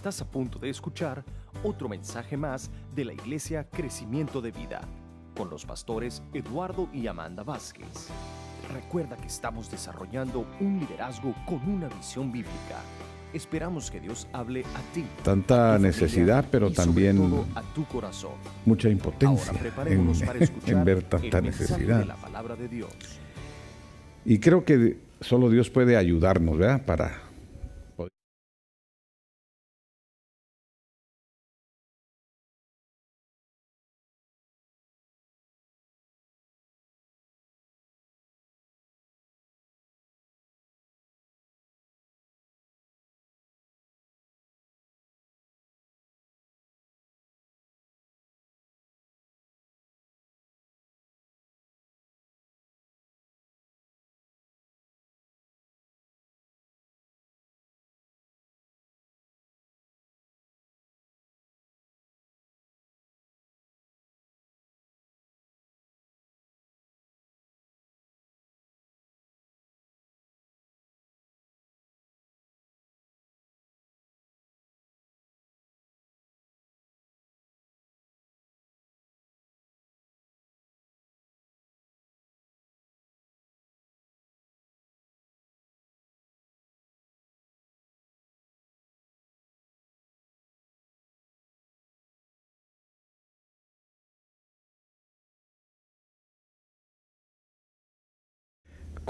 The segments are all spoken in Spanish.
Estás a punto de escuchar otro mensaje más de la Iglesia Crecimiento de Vida con los pastores Eduardo y Amanda Vázquez. Recuerda que estamos desarrollando un liderazgo con una visión bíblica. Esperamos que Dios hable a ti. Tanta necesidad, pero también mucha impotencia en, ver tanta necesidad. la palabra de Dios. Y creo que solo Dios puede ayudarnos, ¿verdad? Para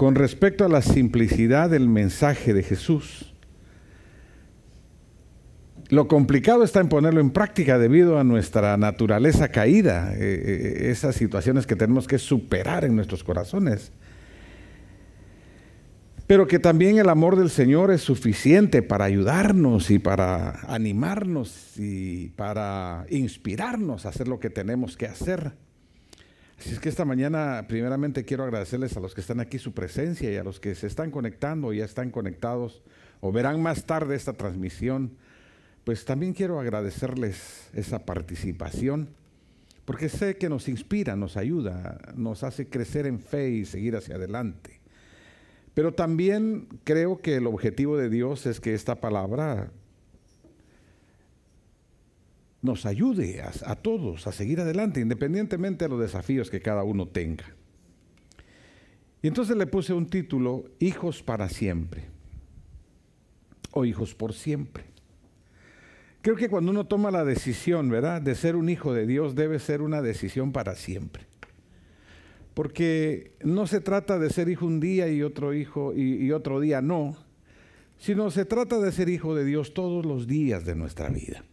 Con respecto a la simplicidad del mensaje de Jesús, lo complicado está en ponerlo en práctica debido a nuestra naturaleza caída, eh, eh, esas situaciones que tenemos que superar en nuestros corazones. Pero que también el amor del Señor es suficiente para ayudarnos y para animarnos y para inspirarnos a hacer lo que tenemos que hacer. Si es que esta mañana, primeramente, quiero agradecerles a los que están aquí su presencia y a los que se están conectando, o ya están conectados o verán más tarde esta transmisión. Pues también quiero agradecerles esa participación, porque sé que nos inspira, nos ayuda, nos hace crecer en fe y seguir hacia adelante. Pero también creo que el objetivo de Dios es que esta palabra nos ayude a, todos a seguir adelante, independientemente de los desafíos que cada uno tenga. Y entonces le puse un título, Hijos para siempre, o Hijos por siempre. Creo que cuando uno toma la decisión, ¿verdad?, de ser un hijo de Dios, debe ser una decisión para siempre. Porque no se trata de ser hijo un día y otro hijo y otro día no, sino se trata de ser hijo de Dios todos los días de nuestra vida.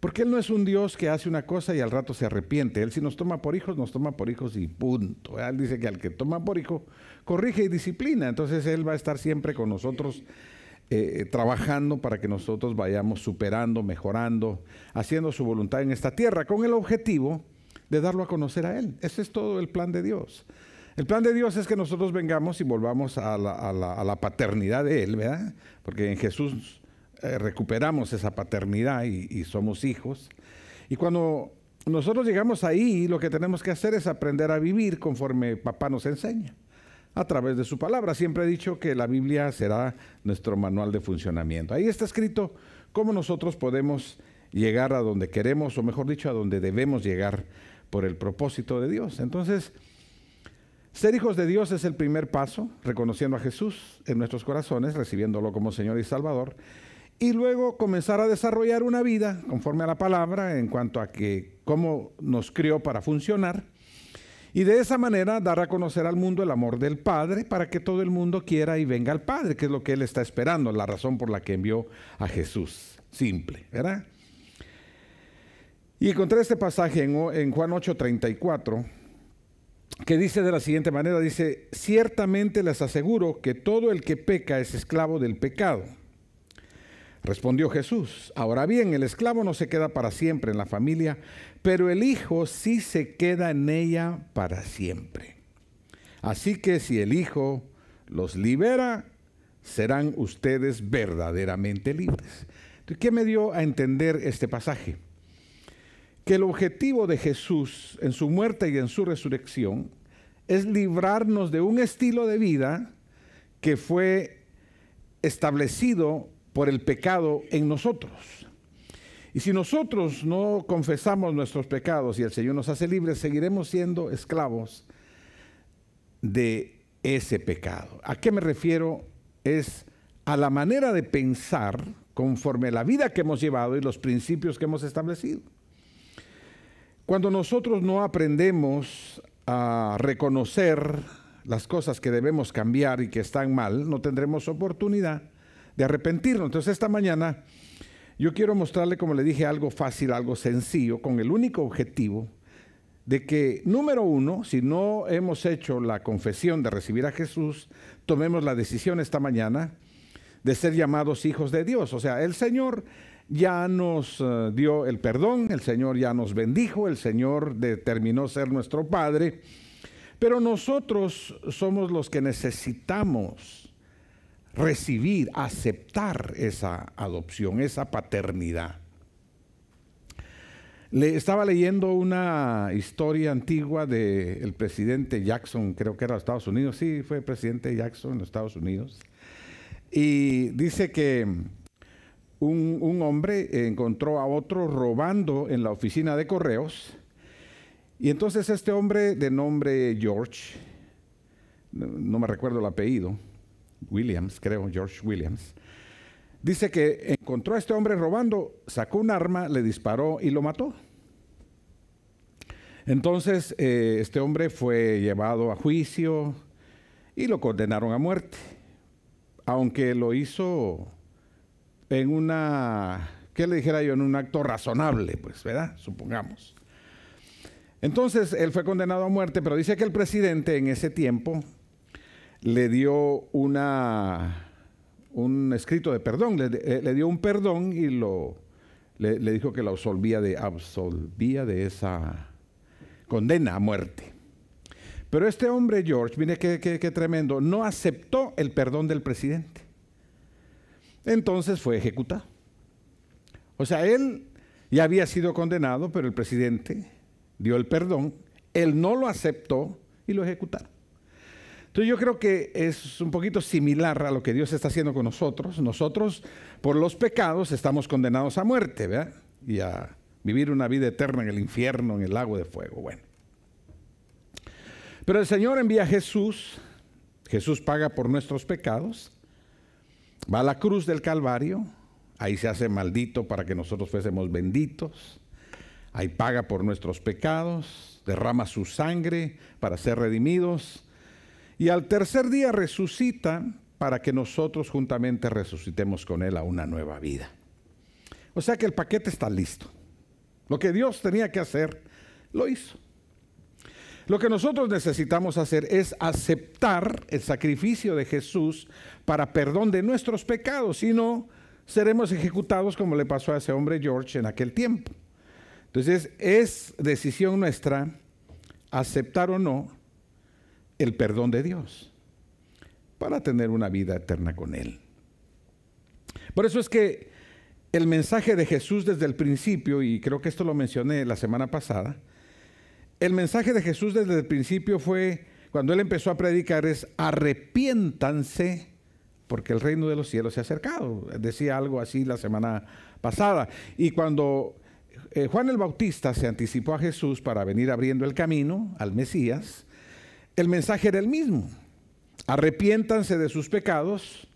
Porque Él no es un Dios que hace una cosa y al rato se arrepiente. Él si nos toma por hijos, nos toma por hijos y punto. Él dice que al que toma por hijo, corrige y disciplina. Entonces Él va a estar siempre con nosotros eh, eh, trabajando para que nosotros vayamos superando, mejorando, haciendo su voluntad en esta tierra, con el objetivo de darlo a conocer a Él. Ese es todo el plan de Dios. El plan de Dios es que nosotros vengamos y volvamos a la, a la paternidad de Él, ¿verdad? Porque en Jesús eh, recuperamos esa paternidad y, y somos hijos. Y cuando nosotros llegamos ahí, lo que tenemos que hacer es aprender a vivir conforme papá nos enseña, a través de su palabra. Siempre he dicho que la Biblia será nuestro manual de funcionamiento. Ahí está escrito cómo nosotros podemos llegar a donde queremos, o mejor dicho, a donde debemos llegar por el propósito de Dios. Entonces, ser hijos de Dios es el primer paso, reconociendo a Jesús en nuestros corazones, recibiéndolo como Señor y Salvador y luego comenzar a desarrollar una vida conforme a la palabra en cuanto a que cómo nos crió para funcionar y de esa manera dar a conocer al mundo el amor del Padre para que todo el mundo quiera y venga al Padre, que es lo que Él está esperando, la razón por la que envió a Jesús. Simple, ¿verdad? Y encontré este pasaje en, en Juan 8:34 que dice de la siguiente manera, dice, ciertamente les aseguro que todo el que peca es esclavo del pecado. Respondió Jesús, ahora bien, el esclavo no se queda para siempre en la familia, pero el Hijo sí se queda en ella para siempre. Así que si el Hijo los libera, serán ustedes verdaderamente libres. ¿Qué me dio a entender este pasaje? Que el objetivo de Jesús en su muerte y en su resurrección es librarnos de un estilo de vida que fue establecido por el pecado en nosotros. Y si nosotros no confesamos nuestros pecados y el Señor nos hace libres, seguiremos siendo esclavos de ese pecado. ¿A qué me refiero? Es a la manera de pensar conforme a la vida que hemos llevado y los principios que hemos establecido. Cuando nosotros no aprendemos a reconocer las cosas que debemos cambiar y que están mal, no tendremos oportunidad de arrepentirnos. Entonces esta mañana yo quiero mostrarle, como le dije, algo fácil, algo sencillo, con el único objetivo de que, número uno, si no hemos hecho la confesión de recibir a Jesús, tomemos la decisión esta mañana de ser llamados hijos de Dios. O sea, el Señor ya nos eh, dio el perdón, el Señor ya nos bendijo, el Señor determinó ser nuestro Padre, pero nosotros somos los que necesitamos recibir, aceptar esa adopción, esa paternidad. Le estaba leyendo una historia antigua del presidente Jackson, creo que era de Estados Unidos, sí, fue presidente Jackson en Estados Unidos, y dice que un hombre encontró a otro robando en la oficina de correos, y entonces este hombre de nombre George, no me recuerdo el apellido, Williams, creo, George Williams, dice que encontró a este hombre robando, sacó un arma, le disparó y lo mató. Entonces, eh, este hombre fue llevado a juicio y lo condenaron a muerte, aunque lo hizo en una, ¿qué le dijera yo? En un acto razonable, pues, ¿verdad? Supongamos. Entonces, él fue condenado a muerte, pero dice que el presidente en ese tiempo le dio un escrito de perdón, eh, le, dio un perdón y lo, le, dijo que lo absolvía de, absolvía de esa condena a muerte. Pero este hombre, George, mire qué, qué tremendo, no aceptó el perdón del presidente. Entonces fue ejecutado. O sea, él ya había sido condenado, pero el presidente dio el perdón, él no lo aceptó y lo ejecutaron. Entonces yo creo que es un poquito similar a lo que Dios está haciendo con nosotros. Nosotros por los pecados estamos condenados a muerte, ¿verdad? Y a vivir una vida eterna en el infierno, en el lago de fuego. Bueno. Pero el Señor envía a Jesús, Jesús paga por nuestros pecados, va a la cruz del Calvario, ahí se hace maldito para que nosotros fuésemos benditos, ahí paga por nuestros pecados, derrama su sangre para ser redimidos, y al tercer día resucita para que nosotros juntamente resucitemos con Él a una nueva vida. O sea que el paquete está listo. Lo que Dios tenía que hacer, lo hizo. Lo que nosotros necesitamos hacer es aceptar el sacrificio de Jesús para perdón de nuestros pecados, si no seremos ejecutados como le pasó a ese hombre George en aquel tiempo. Entonces es decisión nuestra aceptar o no el perdón de Dios para tener una vida eterna con Él. Por eso es que el mensaje de Jesús desde el principio, y creo que esto lo mencioné la semana pasada, el mensaje de Jesús desde el principio fue, cuando Él empezó a predicar, es arrepiéntanse porque el reino de los cielos se ha acercado. Decía algo así la semana pasada. Y cuando eh, Juan el Bautista se anticipó a Jesús para venir abriendo el camino al Mesías, el mensaje era el mismo. Arrepiéntanse de sus pecados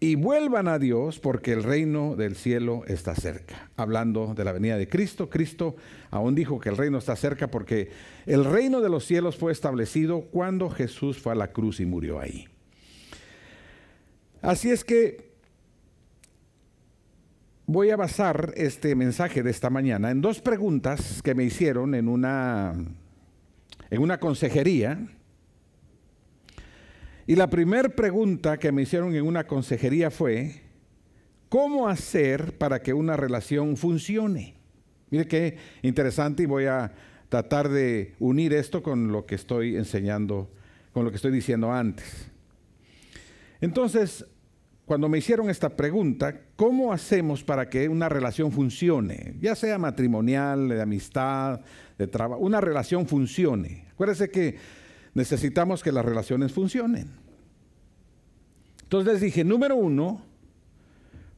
y vuelvan a Dios porque el reino del cielo está cerca. Hablando de la venida de Cristo, Cristo aún dijo que el reino está cerca porque el reino de los cielos fue establecido cuando Jesús fue a la cruz y murió ahí. Así es que voy a basar este mensaje de esta mañana en dos preguntas que me hicieron en una en una consejería. Y la primera pregunta que me hicieron en una consejería fue, ¿cómo hacer para que una relación funcione? Mire qué interesante y voy a tratar de unir esto con lo que estoy enseñando, con lo que estoy diciendo antes. Entonces, cuando me hicieron esta pregunta, ¿cómo hacemos para que una relación funcione? Ya sea matrimonial, de amistad, de trabajo, una relación funcione. Acuérdense que necesitamos que las relaciones funcionen. Entonces les dije, número uno,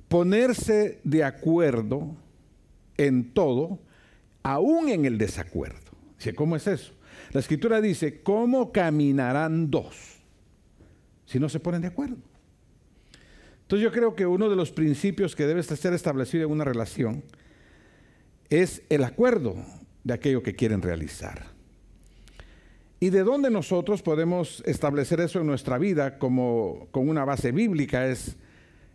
ponerse de acuerdo en todo, aún en el desacuerdo. Dice, ¿cómo es eso? La escritura dice, ¿cómo caminarán dos si no se ponen de acuerdo? Entonces yo creo que uno de los principios que debe ser establecido en una relación es el acuerdo de aquello que quieren realizar. ¿Y de dónde nosotros podemos establecer eso en nuestra vida como con una base bíblica? Es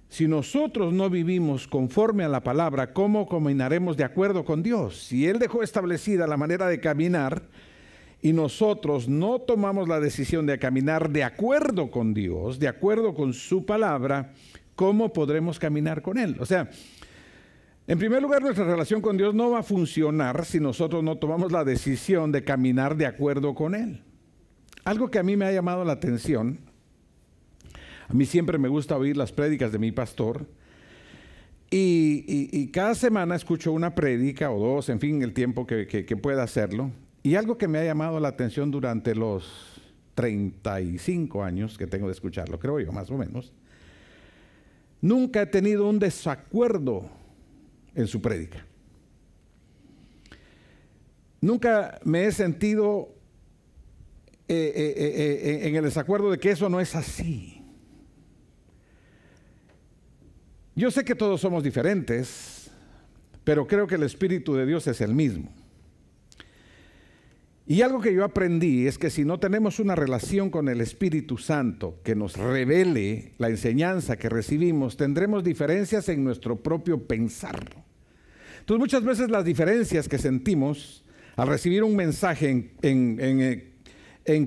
si nosotros no vivimos conforme a la palabra, ¿cómo caminaremos de acuerdo con Dios? Si Él dejó establecida la manera de caminar y nosotros no tomamos la decisión de caminar de acuerdo con Dios, de acuerdo con su palabra, ¿cómo podremos caminar con Él? O sea, en primer lugar, nuestra relación con Dios no va a funcionar si nosotros no tomamos la decisión de caminar de acuerdo con Él. Algo que a mí me ha llamado la atención, a mí siempre me gusta oír las prédicas de mi pastor, y, cada semana escucho una prédica o dos, en fin, el tiempo que, que pueda hacerlo, y algo que me ha llamado la atención durante los 35 años que tengo de escucharlo, creo yo, más o menos, Nunca he tenido un desacuerdo en su prédica. Nunca me he sentido eh, eh, eh, en el desacuerdo de que eso no es así. Yo sé que todos somos diferentes, pero creo que el Espíritu de Dios es el mismo. Y algo que yo aprendí es que si no tenemos una relación con el Espíritu Santo que nos revele la enseñanza que recibimos, tendremos diferencias en nuestro propio pensar. Entonces muchas veces las diferencias que sentimos al recibir un mensaje en, eh,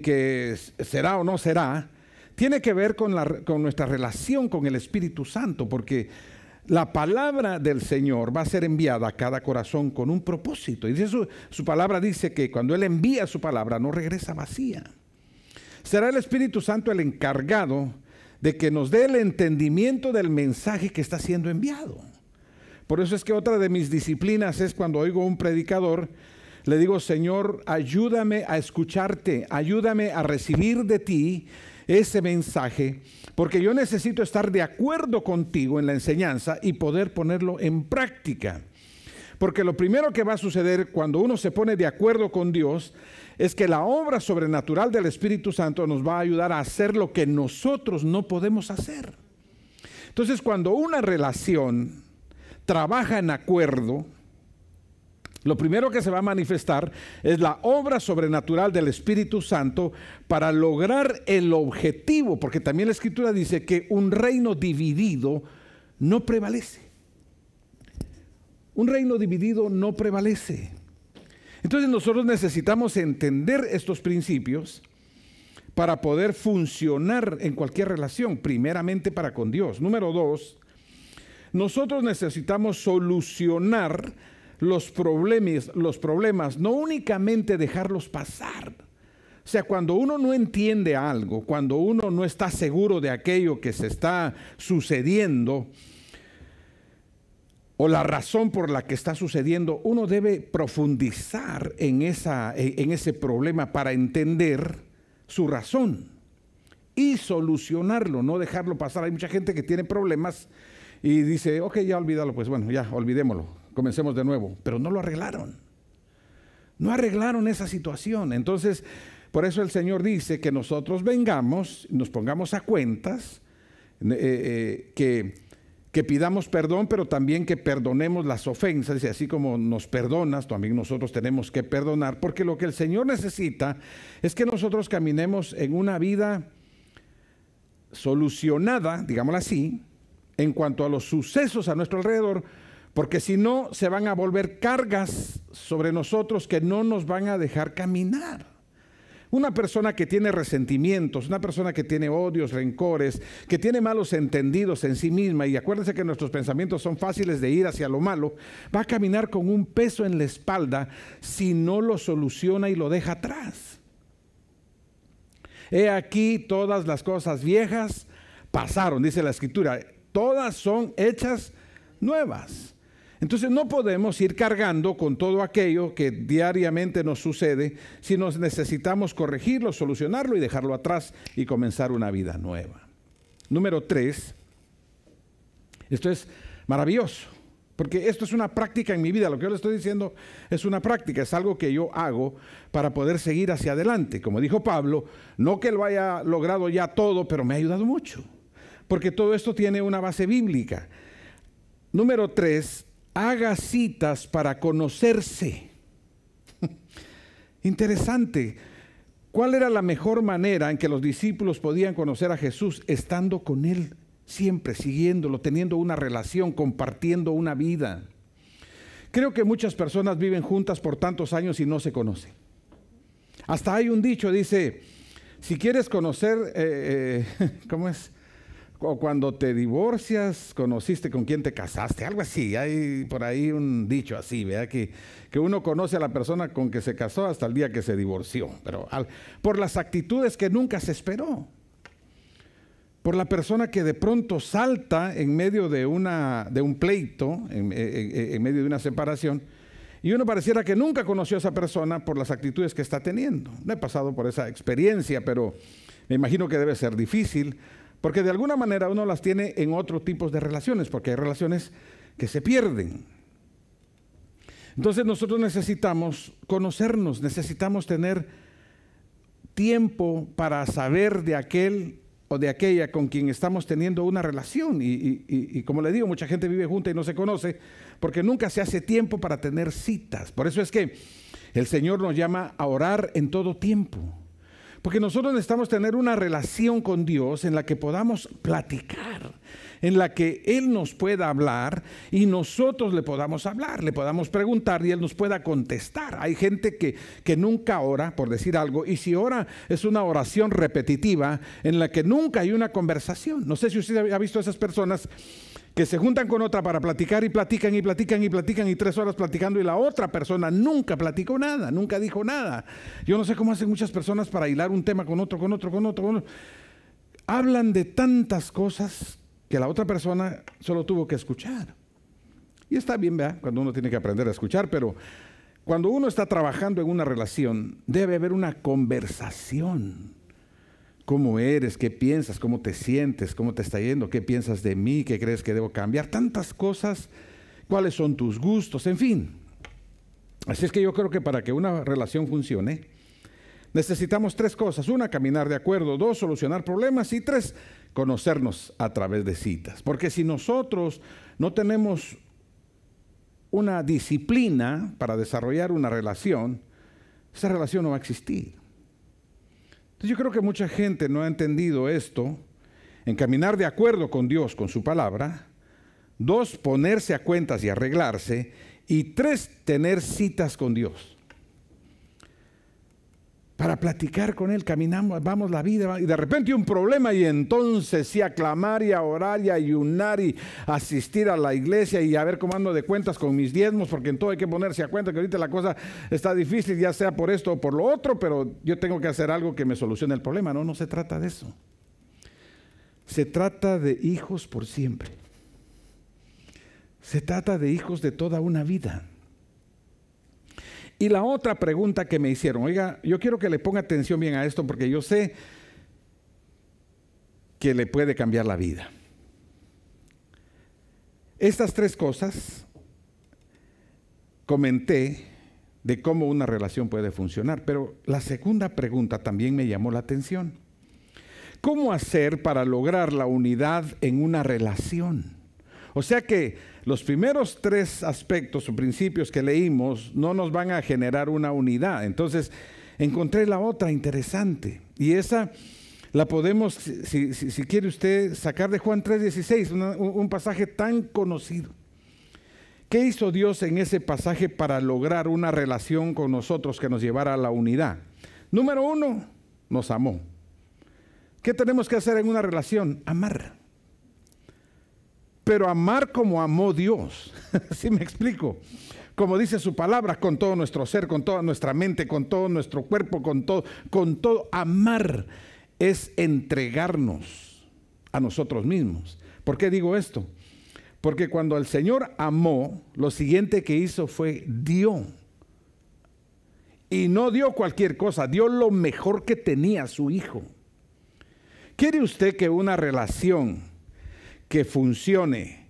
que será o no será, tiene que ver con, la, con nuestra relación con el Espíritu Santo, porque la palabra del Señor va a ser enviada a cada corazón con un propósito. Y su, su palabra dice que cuando Él envía su palabra no regresa vacía. Será el Espíritu Santo el encargado de que nos dé el entendimiento del mensaje que está siendo enviado. Por eso es que otra de mis disciplinas es cuando oigo a un predicador, le digo, Señor, ayúdame a escucharte, ayúdame a recibir de ti ese mensaje, porque yo necesito estar de acuerdo contigo en la enseñanza y poder ponerlo en práctica. Porque lo primero que va a suceder cuando uno se pone de acuerdo con Dios es que la obra sobrenatural del Espíritu Santo nos va a ayudar a hacer lo que nosotros no podemos hacer. Entonces, cuando una relación trabaja en acuerdo, lo primero que se va a manifestar es la obra sobrenatural del Espíritu Santo para lograr el objetivo, porque también la Escritura dice que un reino dividido no prevalece. Un reino dividido no prevalece. Entonces nosotros necesitamos entender estos principios para poder funcionar en cualquier relación, primeramente para con Dios. Número dos, nosotros necesitamos solucionar los problemas, no únicamente dejarlos pasar. O sea, cuando uno no entiende algo, cuando uno no está seguro de aquello que se está sucediendo, o la razón por la que está sucediendo, uno debe profundizar en, esa, en ese problema para entender su razón y solucionarlo, no dejarlo pasar. Hay mucha gente que tiene problemas y dice, ok, ya olvídalo, pues bueno, ya olvidémoslo, comencemos de nuevo. Pero no lo arreglaron. No arreglaron esa situación. Entonces, por eso el Señor dice que nosotros vengamos, nos pongamos a cuentas, eh, eh, que, que, pidamos perdón, pero también que perdonemos las ofensas. Y así como nos perdonas, también nosotros tenemos que perdonar, porque lo que el Señor necesita es que nosotros caminemos en una vida solucionada, digámoslo así, en cuanto a los sucesos a nuestro alrededor, porque si no se van a volver cargas sobre nosotros que no nos van a dejar caminar. Una persona que tiene resentimientos, una persona que tiene odios, rencores, que tiene malos entendidos en sí misma, y acuérdense que nuestros pensamientos son fáciles de ir hacia lo malo, va a caminar con un peso en la espalda si no lo soluciona y lo deja atrás. He aquí todas las cosas viejas pasaron, dice la escritura, todas son hechas nuevas. Entonces no podemos ir cargando con todo aquello que diariamente nos sucede si nos necesitamos corregirlo, solucionarlo y dejarlo atrás y comenzar una vida nueva. Número tres, esto es maravilloso, porque esto es una práctica en mi vida, lo que yo le estoy diciendo es una práctica, es algo que yo hago para poder seguir hacia adelante. Como dijo Pablo, no que lo haya logrado ya todo, pero me ha ayudado mucho, porque todo esto tiene una base bíblica. Número tres, haga citas para conocerse. Interesante. ¿Cuál era la mejor manera en que los discípulos podían conocer a Jesús? Estando con Él, siempre siguiéndolo, teniendo una relación, compartiendo una vida. Creo que muchas personas viven juntas por tantos años y no se conocen. Hasta hay un dicho, dice, si quieres conocer, eh, eh, ¿cómo es? o cuando te divorcias, conociste con quién te casaste, algo así. Hay por ahí un dicho así, ¿verdad? Que, que uno conoce a la persona con que se casó hasta el día que se divorció, pero por las actitudes que nunca se esperó. Por la persona que de pronto salta en medio de, una, de un pleito, en, e, e, e, en medio de una separación, y uno pareciera que nunca conoció a esa persona por las actitudes que está teniendo. No he pasado por esa experiencia, pero me imagino que debe ser difícil porque de alguna manera uno las tiene en otros tipos de relaciones, porque hay relaciones que se pierden. Entonces nosotros necesitamos conocernos, necesitamos tener tiempo para saber de aquel o de aquella con quien estamos teniendo una relación. Y, y, como le digo, mucha gente vive junta y no se conoce porque nunca se hace tiempo para tener citas. Por eso es que el Señor nos llama a orar en todo tiempo. Porque nosotros necesitamos tener una relación con Dios en la que podamos platicar, en la que Él nos pueda hablar y nosotros le podamos hablar, le podamos preguntar y Él nos pueda contestar. Hay gente que, que nunca ora, por decir algo, y si ora es una oración repetitiva en la que nunca hay una conversación. No sé si usted ha visto a esas personas que se juntan con otra para platicar y platican y platican y platican y tres horas platicando y la otra persona nunca platicó nada, nunca dijo nada. Yo no sé cómo hacen muchas personas para hilar un tema con otro, con otro, con otro, Hablan de tantas cosas que la otra persona solo tuvo que escuchar. Y está bien, vea, Cuando uno tiene que aprender a escuchar, pero cuando uno está trabajando en una relación, debe haber una conversación cómo eres, qué piensas, cómo te sientes, cómo te está yendo, qué piensas de mí, qué crees que debo cambiar, tantas cosas, cuáles son tus gustos, en fin. Así es que yo creo que para que una relación funcione, necesitamos tres cosas. Una, caminar de acuerdo. Dos, solucionar problemas. Y tres, conocernos a través de citas. Porque si nosotros no tenemos una disciplina para desarrollar una relación, esa relación no va a existir yo creo que mucha gente no ha entendido esto, en caminar de acuerdo con Dios, con su palabra. Dos, ponerse a cuentas y arreglarse. Y tres, tener citas con Dios para platicar con Él, caminamos, vamos la vida, y de repente un problema, y entonces sí a clamar y a orar y a ayunar y asistir a la iglesia y a ver cómo ando de cuentas con mis diezmos, porque en todo hay que ponerse a cuenta que ahorita la cosa está difícil, ya sea por esto o por lo otro, pero yo tengo que hacer algo que me solucione el problema. No, no se trata de eso. Se trata de hijos por siempre. Se trata de hijos de toda una vida. Y la otra pregunta que me hicieron, oiga, yo quiero que le ponga atención bien a esto porque yo sé que le puede cambiar la vida. Estas tres cosas comenté de cómo una relación puede funcionar, pero la segunda pregunta también me llamó la atención. ¿Cómo hacer para lograr la unidad en una relación? O sea que los primeros tres aspectos o principios que leímos no nos van a generar una unidad. Entonces, encontré la otra interesante. Y esa la podemos, si, quiere usted, sacar de Juan 3:16, un pasaje tan conocido. ¿Qué hizo Dios en ese pasaje para lograr una relación con nosotros que nos llevara a la unidad? Número uno, nos amó. ¿Qué tenemos que hacer en una relación? Amar pero amar como amó Dios. ¿si me explico? Como dice su palabra, con todo nuestro ser, con toda nuestra mente, con todo nuestro cuerpo, con todo, con todo. Amar es entregarnos a nosotros mismos. ¿Por qué digo esto? Porque cuando el Señor amó, lo siguiente que hizo fue dio. Y no dio cualquier cosa, dio lo mejor que tenía su hijo. ¿Quiere usted que una relación que funcione,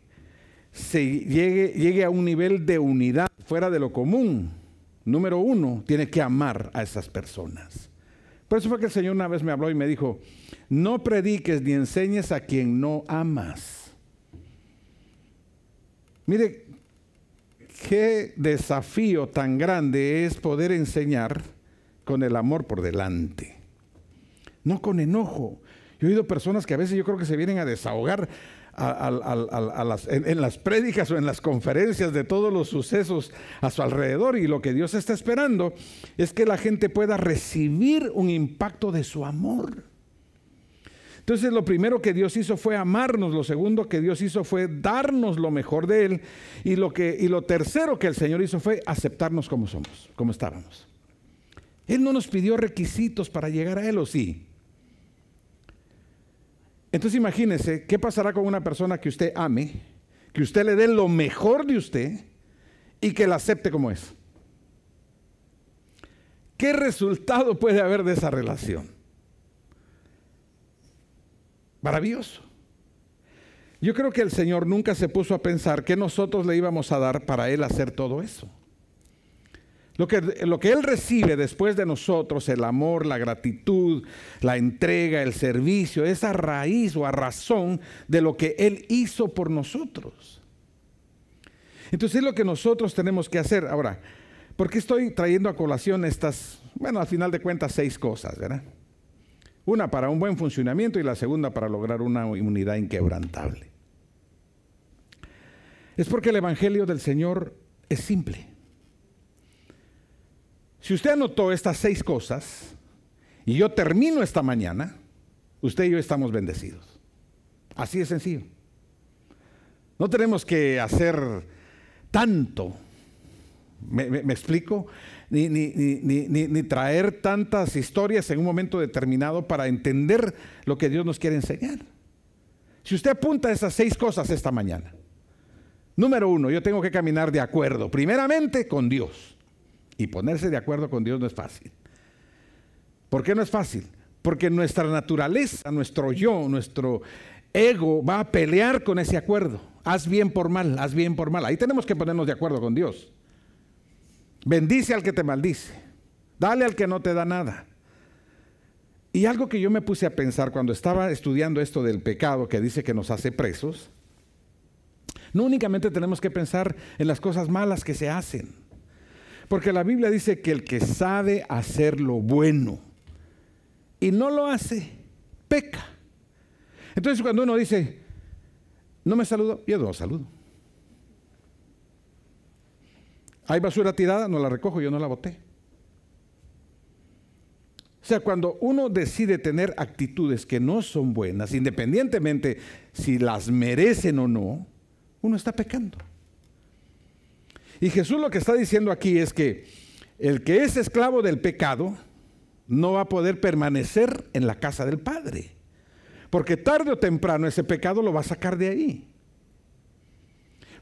se llegue, llegue a un nivel de unidad fuera de lo común, número uno, tiene que amar a esas personas. Por eso fue que el Señor una vez me habló y me dijo, no prediques ni enseñes a quien no amas. Mire, qué desafío tan grande es poder enseñar con el amor por delante, no con enojo. Yo he oído personas que a veces yo creo que se vienen a desahogar en, las prédicas o en las conferencias de todos los sucesos a su alrededor. Y lo que Dios está esperando es que la gente pueda recibir un impacto de su amor. Entonces lo primero que Dios hizo fue amarnos, lo segundo que Dios hizo fue darnos lo mejor de Él y lo, que, y lo tercero que el Señor hizo fue aceptarnos como somos, como estábamos. Él no nos pidió requisitos para llegar a Él, ¿o sí? Entonces imagínese qué pasará con una persona que usted ame, que usted le dé lo mejor de usted y que la acepte como es. ¿Qué resultado puede haber de esa relación? Maravilloso. Yo creo que el Señor nunca se puso a pensar que nosotros le íbamos a dar para Él hacer todo eso. Lo que, lo que, Él recibe después de nosotros, el amor, la gratitud, la entrega, el servicio, esa raíz o a razón de lo que Él hizo por nosotros. Entonces es lo que nosotros tenemos que hacer. Ahora, ¿por qué estoy trayendo a colación estas, bueno, al final de cuentas, seis cosas, ¿verdad? Una para un buen funcionamiento y la segunda para lograr una inmunidad inquebrantable. Es porque el Evangelio del Señor es simple si usted anotó estas seis cosas y yo termino esta mañana, usted y yo estamos bendecidos. Así de sencillo. No tenemos que hacer tanto, me, explico, ni, ni, traer tantas historias en un momento determinado para entender lo que Dios nos quiere enseñar. Si usted apunta esas seis cosas esta mañana, número uno, yo tengo que caminar de acuerdo, primeramente con Dios. Y ponerse de acuerdo con Dios no es fácil. ¿Por qué no es fácil? Porque nuestra naturaleza, nuestro yo, nuestro ego va a pelear con ese acuerdo. Haz bien por mal, haz bien por mal. Ahí tenemos que ponernos de acuerdo con Dios. Bendice al que te maldice. Dale al que no te da nada. Y algo que yo me puse a pensar cuando estaba estudiando esto del pecado que dice que nos hace presos, no únicamente tenemos que pensar en las cosas malas que se hacen, porque la Biblia dice que el que sabe hacer lo bueno y no lo hace, peca. Entonces cuando uno dice, no me saludo, yo no saludo. Hay basura tirada, no la recojo, yo no la boté. O sea, cuando uno decide tener actitudes que no son buenas, independientemente si las merecen o no, uno está pecando. Y Jesús lo que está diciendo aquí es que el que es esclavo del pecado no va a poder permanecer en la casa del Padre. Porque tarde o temprano ese pecado lo va a sacar de ahí.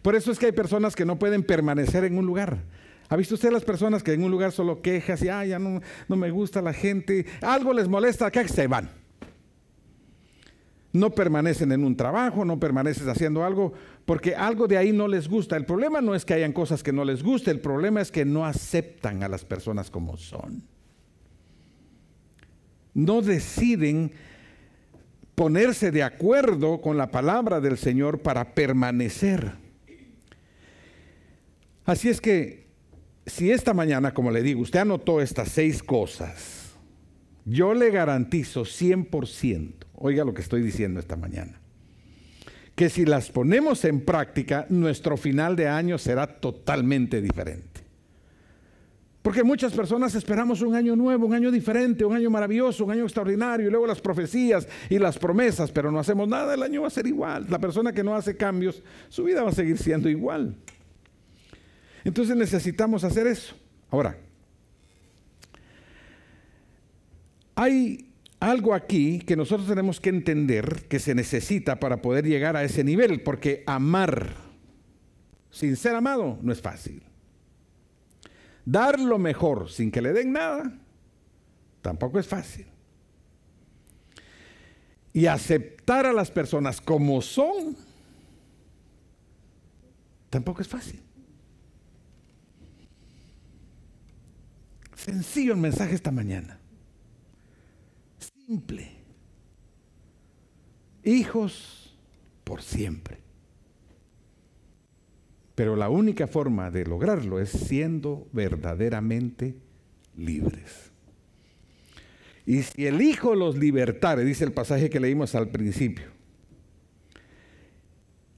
Por eso es que hay personas que no pueden permanecer en un lugar. ¿Ha visto usted las personas que en un lugar solo quejas y, ah, ya no, me gusta la gente? Algo les molesta acá que se van. No permanecen en un trabajo, no permaneces haciendo algo porque algo de ahí no les gusta. El problema no es que hayan cosas que no les guste, el problema es que no aceptan a las personas como son. No deciden ponerse de acuerdo con la palabra del Señor para permanecer. Así es que, si esta mañana, como le digo, usted anotó estas seis cosas, yo le garantizo 100%, oiga lo que estoy diciendo esta mañana, que si las ponemos en práctica, nuestro final de año será totalmente diferente. Porque muchas personas esperamos un año nuevo, un año diferente, un año maravilloso, un año extraordinario, y luego las profecías y las promesas, pero no hacemos nada, el año va a ser igual. La persona que no hace cambios, su vida va a seguir siendo igual. Entonces necesitamos hacer eso. Ahora, hay algo aquí que nosotros tenemos que entender que se necesita para poder llegar a ese nivel, porque amar sin ser amado no es fácil. Dar lo mejor sin que le den nada tampoco es fácil. Y aceptar a las personas como son tampoco es fácil. Sencillo el mensaje esta mañana. Hijos por siempre. Pero la única forma de lograrlo es siendo verdaderamente libres. Y si el Hijo los libertare, dice el pasaje que leímos al principio,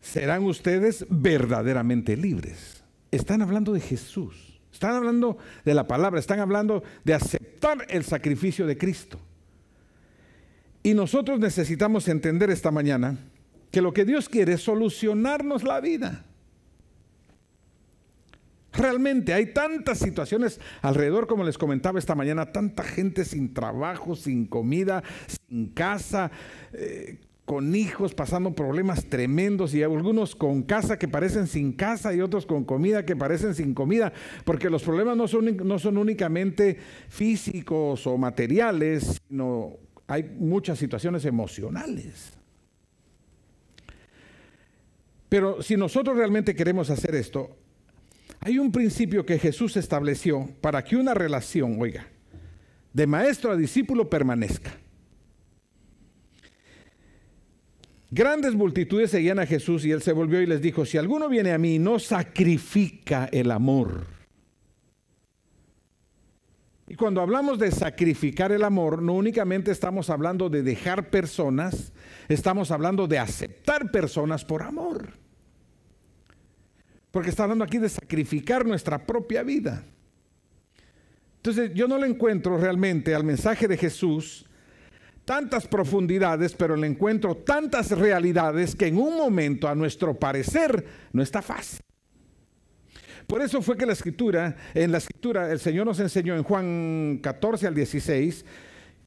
serán ustedes verdaderamente libres. Están hablando de Jesús, están hablando de la palabra, están hablando de aceptar el sacrificio de Cristo. Y nosotros necesitamos entender esta mañana que lo que Dios quiere es solucionarnos la vida. Realmente hay tantas situaciones alrededor, como les comentaba esta mañana, tanta gente sin trabajo, sin comida, sin casa, eh, con hijos pasando problemas tremendos y algunos con casa que parecen sin casa y otros con comida que parecen sin comida, porque los problemas no son, no son únicamente físicos o materiales, sino hay muchas situaciones emocionales. Pero si nosotros realmente queremos hacer esto, hay un principio que Jesús estableció para que una relación, oiga, de maestro a discípulo permanezca. Grandes multitudes seguían a Jesús y él se volvió y les dijo, si alguno viene a mí no sacrifica el amor, y cuando hablamos de sacrificar el amor, no únicamente estamos hablando de dejar personas, estamos hablando de aceptar personas por amor. Porque está hablando aquí de sacrificar nuestra propia vida. Entonces yo no le encuentro realmente al mensaje de Jesús tantas profundidades, pero le encuentro tantas realidades que en un momento, a nuestro parecer, no está fácil. Por eso fue que la escritura, en la escritura, el Señor nos enseñó en Juan 14 al 16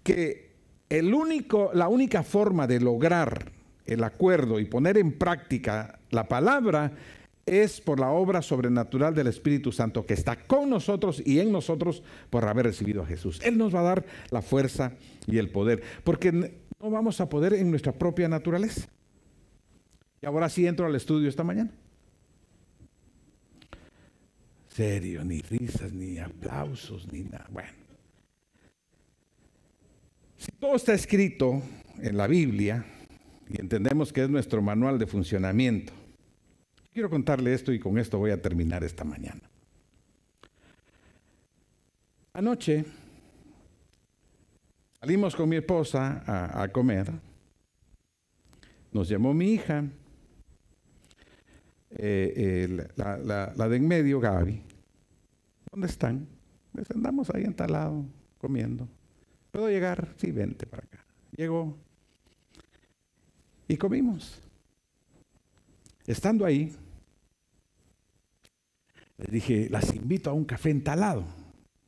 que la única forma de lograr el acuerdo y poner en práctica la palabra es por la obra sobrenatural del Espíritu Santo que está con nosotros y en nosotros por haber recibido a Jesús. Él nos va a dar la fuerza y el poder, porque no vamos a poder en nuestra propia naturaleza. Y ahora sí entro al estudio esta mañana serio, ni risas, ni aplausos, ni nada. Bueno. Si todo está escrito en la Biblia y entendemos que es nuestro manual de funcionamiento, quiero contarle esto y con esto voy a terminar esta mañana. Anoche salimos con mi esposa a, a comer, nos llamó mi hija eh, la, de en medio, Gaby. ¿Dónde están? Pues andamos ahí entalado, comiendo. ¿Puedo llegar? Sí, vente para acá. Llegó. Y comimos. Estando ahí, les dije, las invito a un café entalado.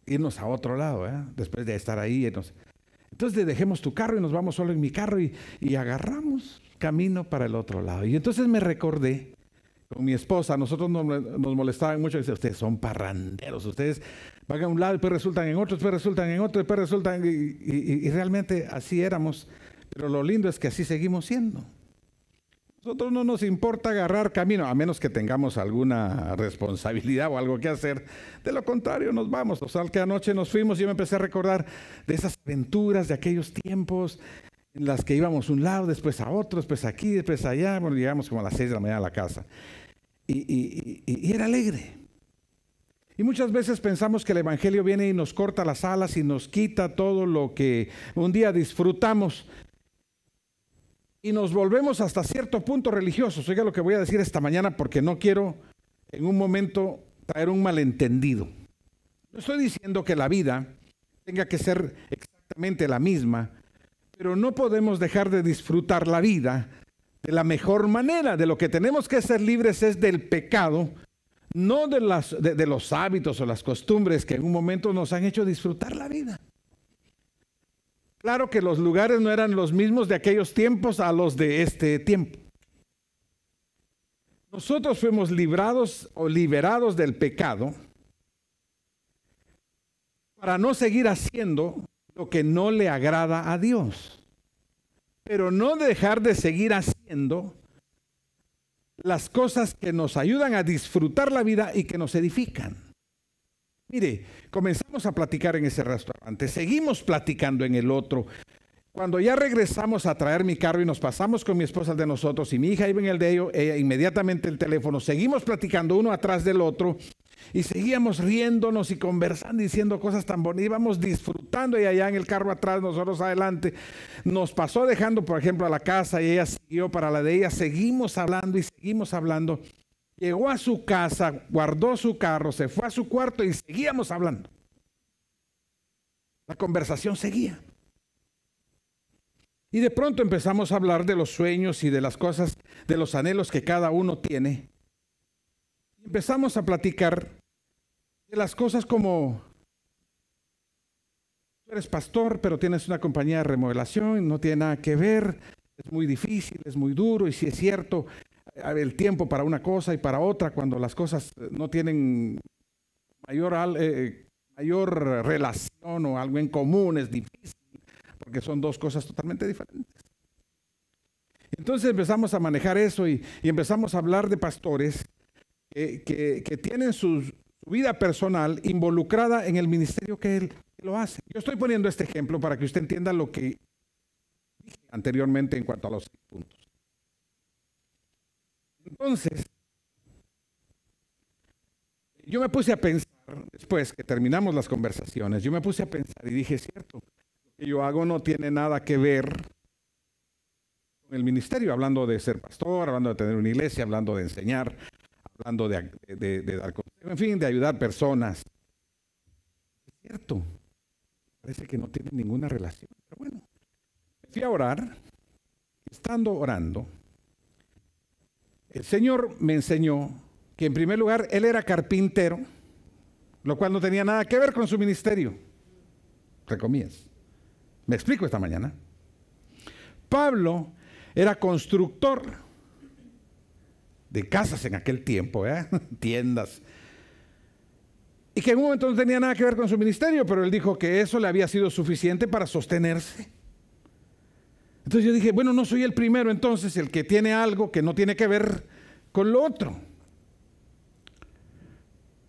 Irnos a otro lado, ¿eh? después de estar ahí. Entonces dejemos tu carro y nos vamos solo en mi carro y agarramos camino para el otro lado. Y entonces me recordé con mi esposa, nosotros nos, molestaban mucho, dice, ustedes son parranderos, ustedes van a un lado, después resultan en otro, después resultan en otro, después resultan, y, realmente así éramos, pero lo lindo es que así seguimos siendo. Nosotros no nos importa agarrar camino, a menos que tengamos alguna responsabilidad o algo que hacer. De lo contrario, nos vamos. O sea, que anoche nos fuimos y yo me empecé a recordar de esas aventuras, de aquellos tiempos, las que íbamos un lado, después a otro, después aquí, después allá. Bueno, llegamos como a las seis de la mañana a la casa. Y, y, era alegre. Y muchas veces pensamos que el Evangelio viene y nos corta las alas y nos quita todo lo que un día disfrutamos. Y nos volvemos hasta cierto punto religiosos. Oiga lo que voy a decir esta mañana porque no quiero en un momento traer un malentendido. No estoy diciendo que la vida tenga que ser exactamente la misma pero no podemos dejar de disfrutar la vida de la mejor manera. De lo que tenemos que ser libres es del pecado, no de, los hábitos o las costumbres que en un momento nos han hecho disfrutar la vida. Claro que los lugares no eran los mismos de aquellos tiempos a los de este tiempo. Nosotros fuimos librados o liberados del pecado para no seguir haciendo lo que no le agrada a Dios. Pero no dejar de seguir haciendo las cosas que nos ayudan a disfrutar la vida y que nos edifican. Mire, comenzamos a platicar en ese restaurante, seguimos platicando en el otro. Cuando ya regresamos a traer mi carro y nos pasamos con mi esposa de nosotros y mi hija iba en el de ellos, ella inmediatamente el teléfono, seguimos platicando uno atrás del otro y seguíamos riéndonos y conversando, diciendo cosas tan bonitas, íbamos disfrutando y allá en el carro atrás, nosotros adelante. Nos pasó dejando, por ejemplo, a la casa y ella siguió para la de ella, seguimos hablando y seguimos hablando. Llegó a su casa, guardó su carro, se fue a su cuarto y seguíamos hablando. La conversación seguía. Y de pronto empezamos a hablar de los sueños y de las cosas, de los anhelos que cada uno tiene empezamos a platicar de las cosas como tú eres pastor, pero tienes una compañía de remodelación, no tiene nada que ver, es muy difícil, es muy duro, y si es cierto, el tiempo para una cosa y para otra, cuando las cosas eh, no tienen mayor, eh, eh, mayor relación o algo en común, es difícil, porque son dos cosas totalmente diferentes. Entonces empezamos a manejar eso y empezamos a hablar de pastores eh, que, tienen su, vida personal involucrada en el ministerio que él lo hace. Yo estoy poniendo este ejemplo para que usted entienda lo que dije anteriormente en cuanto a los puntos. Entonces, yo me puse a pensar, después que terminamos las conversaciones, yo me puse a pensar y dije, cierto, lo que yo hago no tiene nada que ver con el ministerio, hablando de ser pastor, hablando de tener una iglesia, hablando de enseñar, hablando de, dar en fin, de ayudar personas. Es cierto, parece que no tiene ninguna relación, pero bueno. Fui a orar, estando orando, el Señor me enseñó que en primer lugar Él era carpintero, lo cual no tenía nada que ver con su ministerio, recomíes. Me explico esta mañana. Pablo era constructor, de casas en aquel tiempo, ¿eh? tiendas. Y que en un momento no tenía nada que ver con su ministerio, pero él dijo que eso le había sido suficiente para sostenerse. Entonces yo dije, bueno, no soy el primero entonces, el que tiene algo que no tiene que ver con lo otro.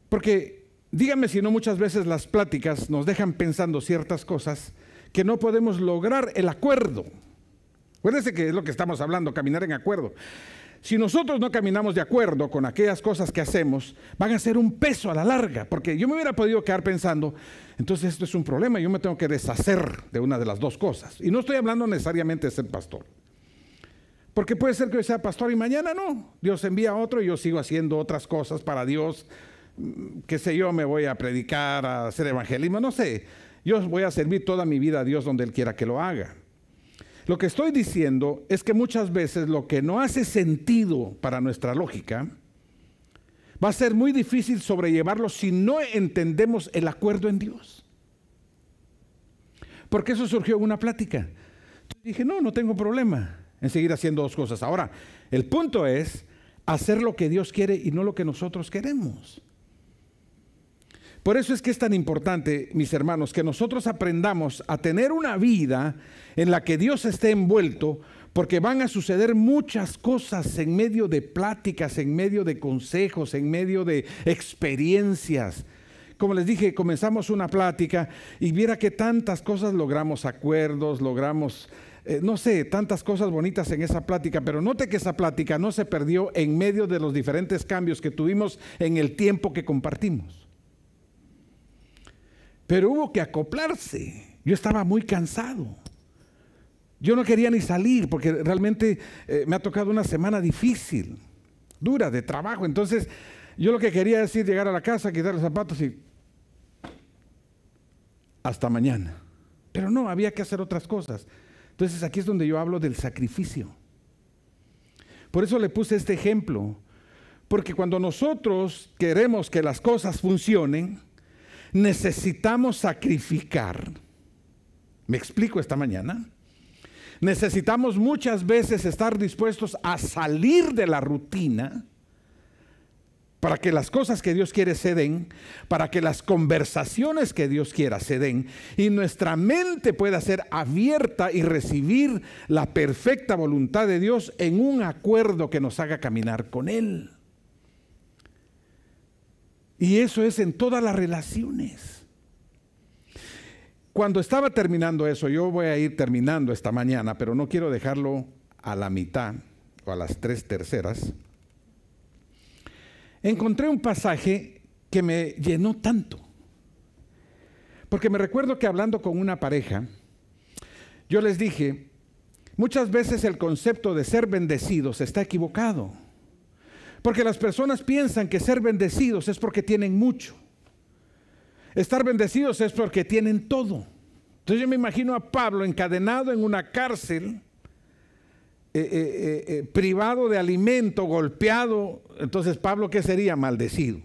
Porque díganme si no muchas veces las pláticas nos dejan pensando ciertas cosas que no podemos lograr el acuerdo. Acuérdense que es lo que estamos hablando, caminar en acuerdo. Si nosotros no caminamos de acuerdo con aquellas cosas que hacemos, van a ser un peso a la larga, porque yo me hubiera podido quedar pensando, entonces esto es un problema, yo me tengo que deshacer de una de las dos cosas. Y no estoy hablando necesariamente de ser pastor, porque puede ser que yo sea pastor y mañana no, Dios envía a otro y yo sigo haciendo otras cosas para Dios, mm, qué sé yo, me voy a predicar, a hacer evangelismo, no sé, yo voy a servir toda mi vida a Dios donde Él quiera que lo haga. Lo que estoy diciendo es que muchas veces lo que no hace sentido para nuestra lógica va a ser muy difícil sobrellevarlo si no entendemos el acuerdo en Dios. Porque eso surgió en una plática. Dije, no, no tengo problema en seguir haciendo dos cosas. Ahora, el punto es hacer lo que Dios quiere y no lo que nosotros queremos. Por eso es que es tan importante, mis hermanos, que nosotros aprendamos a tener una vida en la que Dios esté envuelto, porque van a suceder muchas cosas en medio de pláticas, en medio de consejos, en medio de experiencias. Como les dije, comenzamos una plática y viera que tantas cosas logramos acuerdos, logramos, eh, no sé, tantas cosas bonitas en esa plática, pero note que esa plática no se perdió en medio de los diferentes cambios que tuvimos en el tiempo que compartimos. Pero hubo que acoplarse. Yo estaba muy cansado. Yo no quería ni salir porque realmente eh, me ha tocado una semana difícil, dura, de trabajo. Entonces, yo lo que quería es llegar a la casa, quitar los zapatos y hasta mañana. Pero no, había que hacer otras cosas. Entonces aquí es donde yo hablo del sacrificio. Por eso le puse este ejemplo, porque cuando nosotros queremos que las cosas funcionen, necesitamos sacrificar. ¿Me explico esta mañana? Necesitamos muchas veces estar dispuestos a salir de la rutina para que las cosas que Dios quiere se den, para que las conversaciones que Dios quiera se den y nuestra mente pueda ser abierta y recibir la perfecta voluntad de Dios en un acuerdo que nos haga caminar con Él. Y eso es en todas las relaciones. Cuando estaba terminando eso, yo voy a ir terminando esta mañana, pero no quiero dejarlo a la mitad o a las tres terceras. Encontré un pasaje que me llenó tanto. Porque me recuerdo que hablando con una pareja, yo les dije, muchas veces el concepto de ser bendecidos está equivocado. Porque las personas piensan que ser bendecidos es porque tienen mucho. Estar bendecidos es porque tienen todo. Entonces yo me imagino a Pablo encadenado en una cárcel, eh, eh, eh, privado de alimento, golpeado. Entonces Pablo, ¿qué sería? Maldecido.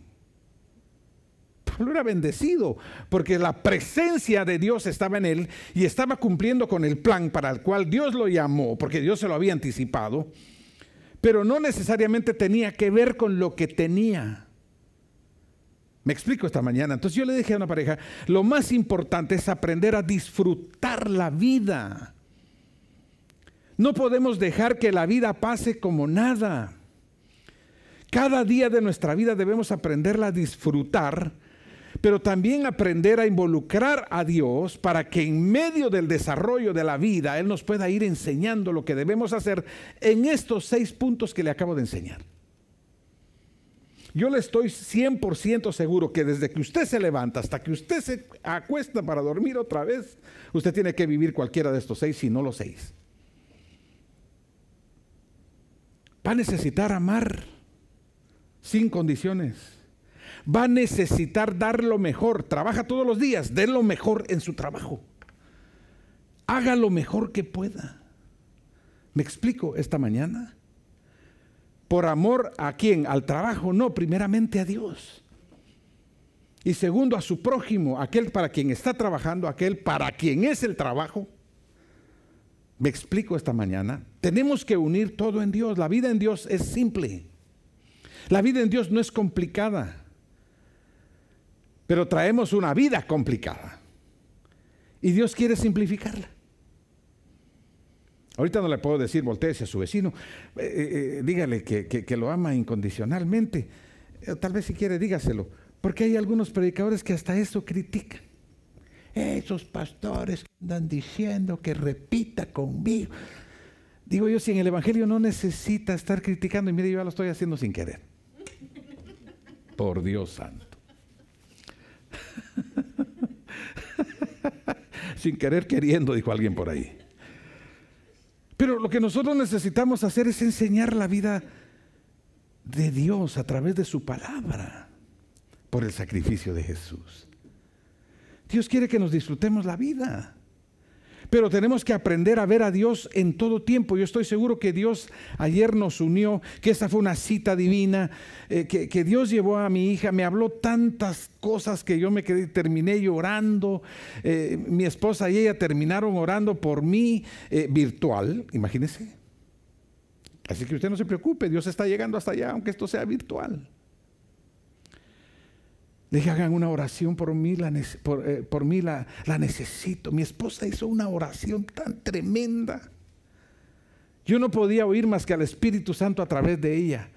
Pablo era bendecido porque la presencia de Dios estaba en él y estaba cumpliendo con el plan para el cual Dios lo llamó, porque Dios se lo había anticipado pero no necesariamente tenía que ver con lo que tenía. Me explico esta mañana. Entonces yo le dije a una pareja, lo más importante es aprender a disfrutar la vida. No podemos dejar que la vida pase como nada. Cada día de nuestra vida debemos aprenderla a disfrutar pero también aprender a involucrar a Dios para que en medio del desarrollo de la vida Él nos pueda ir enseñando lo que debemos hacer en estos seis puntos que le acabo de enseñar. Yo le estoy 100% seguro que desde que usted se levanta hasta que usted se acuesta para dormir otra vez, usted tiene que vivir cualquiera de estos seis, si no los seis. Va a necesitar amar sin condiciones va a necesitar dar lo mejor. Trabaja todos los días, dé lo mejor en su trabajo. Haga lo mejor que pueda. ¿Me explico esta mañana? ¿Por amor a quien ¿Al trabajo? No, primeramente a Dios. Y segundo, a su prójimo, aquel para quien está trabajando, aquel para quien es el trabajo. Me explico esta mañana. Tenemos que unir todo en Dios. La vida en Dios es simple. La vida en Dios no es complicada pero traemos una vida complicada. Y Dios quiere simplificarla. Ahorita no le puedo decir, volteese a su vecino, eh, eh, eh, dígale que, lo ama incondicionalmente. tal vez si quiere, dígaselo. Porque hay algunos predicadores que hasta eso critican. Esos pastores andan diciendo que repita conmigo. Digo yo, si en el Evangelio no necesita estar criticando, y mire, yo ya lo estoy haciendo sin querer. Por Dios santo. Sin querer queriendo, dijo alguien por ahí. Pero lo que nosotros necesitamos hacer es enseñar la vida de Dios a través de su palabra, por el sacrificio de Jesús. Dios quiere que nos disfrutemos la vida. Pero tenemos que aprender a ver a Dios en todo tiempo. Yo estoy seguro que Dios ayer nos unió, que esa fue una cita divina, eh, que, Dios llevó a mi hija, me habló tantas cosas que yo me quedé, terminé llorando. Eh, mi esposa y ella terminaron orando por mí eh, virtual, imagínese. Así que usted no se preocupe, Dios está llegando hasta allá, aunque esto sea virtual dije, hagan una oración eh, por mí, la, la necesito. Mi esposa hizo una oración tan tremenda. Yo no podía oír más que al Espíritu Santo a través de ella,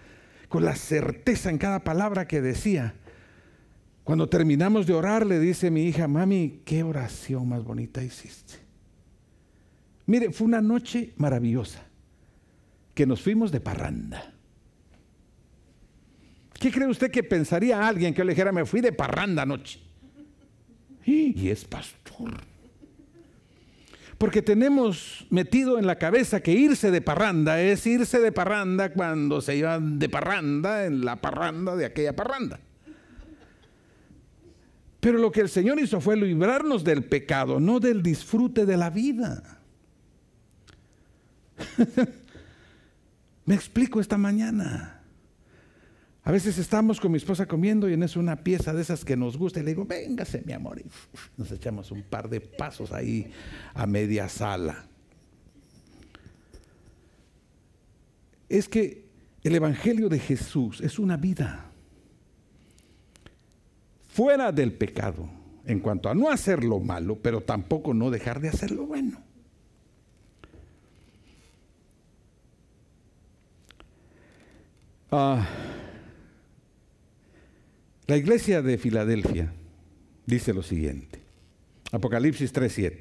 con la certeza en cada palabra que decía. Cuando terminamos de orar, le dice mi hija, mami, qué oración más bonita hiciste. Mire, fue una noche maravillosa, que nos fuimos de parranda. ¿Qué cree usted que pensaría alguien que le dijera, me fui de parranda anoche? Y es pastor. Porque tenemos metido en la cabeza que irse de parranda es irse de parranda cuando se iban de parranda en la parranda de aquella parranda. Pero lo que el Señor hizo fue librarnos del pecado, no del disfrute de la vida. Me explico esta mañana. A veces estamos con mi esposa comiendo y en eso una pieza de esas que nos gusta y le digo, véngase mi amor. Y nos echamos un par de pasos ahí a media sala. Es que el Evangelio de Jesús es una vida fuera del pecado en cuanto a no hacer lo malo, pero tampoco no dejar de hacer lo bueno. Ah. La iglesia de Filadelfia dice lo siguiente, Apocalipsis 3.7.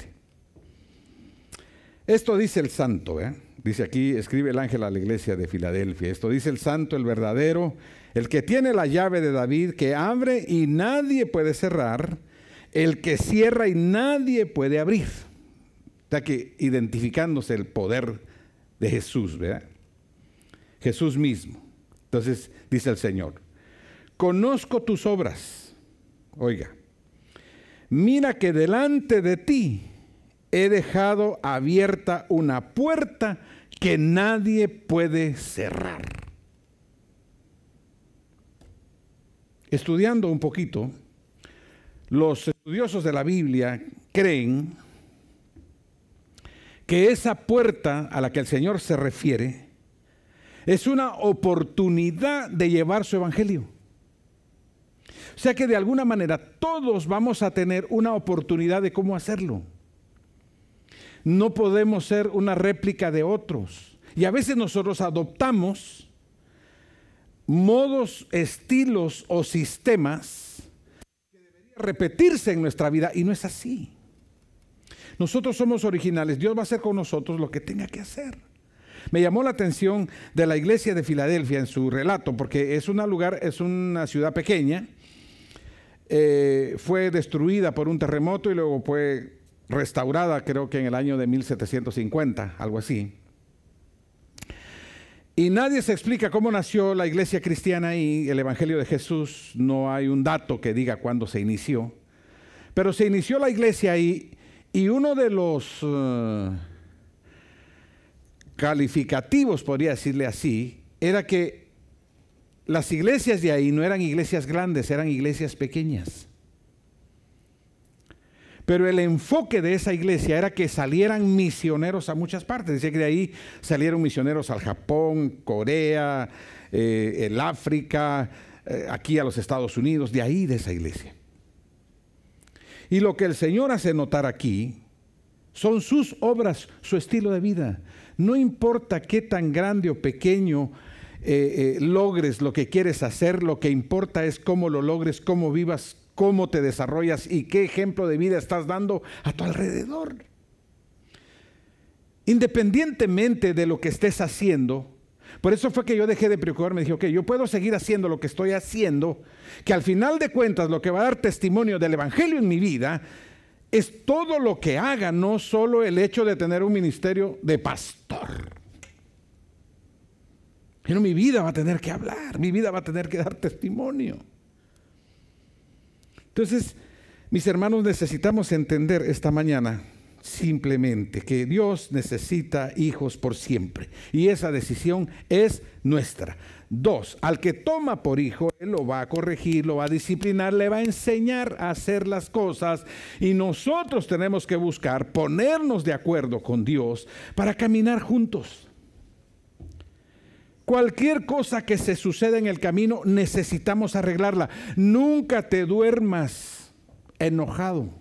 Esto dice el santo, ¿eh? dice aquí, escribe el ángel a la iglesia de Filadelfia, esto dice el santo, el verdadero, el que tiene la llave de David, que abre y nadie puede cerrar, el que cierra y nadie puede abrir. Está que identificándose el poder de Jesús, Jesús mismo. Entonces dice el Señor, conozco tus obras. Oiga, mira que delante de ti he dejado abierta una puerta que nadie puede cerrar. Estudiando un poquito, los estudiosos de la Biblia creen que esa puerta a la que el Señor se refiere es una oportunidad de llevar su evangelio. O sea que de alguna manera todos vamos a tener una oportunidad de cómo hacerlo. No podemos ser una réplica de otros. Y a veces nosotros adoptamos modos, estilos o sistemas que deberían repetirse en nuestra vida y no es así. Nosotros somos originales, Dios va a hacer con nosotros lo que tenga que hacer. Me llamó la atención de la iglesia de Filadelfia en su relato, porque es un lugar, es una ciudad pequeña, eh, fue destruida por un terremoto y luego fue restaurada creo que en el año de 1750, algo así. Y nadie se explica cómo nació la iglesia cristiana y el Evangelio de Jesús, no hay un dato que diga cuándo se inició, pero se inició la iglesia ahí y uno de los eh, calificativos, podría decirle así, era que las iglesias de ahí no eran iglesias grandes, eran iglesias pequeñas. Pero el enfoque de esa iglesia era que salieran misioneros a muchas partes. Decía que de ahí salieron misioneros al Japón, Corea, eh, el África, eh, aquí a los Estados Unidos, de ahí de esa iglesia. Y lo que el Señor hace notar aquí son sus obras, su estilo de vida. No importa qué tan grande o pequeño eh, eh, logres lo que quieres hacer, lo que importa es cómo lo logres, cómo vivas, cómo te desarrollas y qué ejemplo de vida estás dando a tu alrededor. Independientemente de lo que estés haciendo, por eso fue que yo dejé de preocuparme, dije, ok, yo puedo seguir haciendo lo que estoy haciendo, que al final de cuentas lo que va a dar testimonio del Evangelio en mi vida es todo lo que haga, no solo el hecho de tener un ministerio de pastor. Pero mi vida va a tener que hablar, mi vida va a tener que dar testimonio. Entonces, mis hermanos, necesitamos entender esta mañana simplemente que Dios necesita hijos por siempre. Y esa decisión es nuestra. Dos, al que toma por hijo, él lo va a corregir, lo va a disciplinar, le va a enseñar a hacer las cosas. Y nosotros tenemos que buscar ponernos de acuerdo con Dios para caminar juntos. Cualquier cosa que se suceda en el camino, necesitamos arreglarla. Nunca te duermas enojado,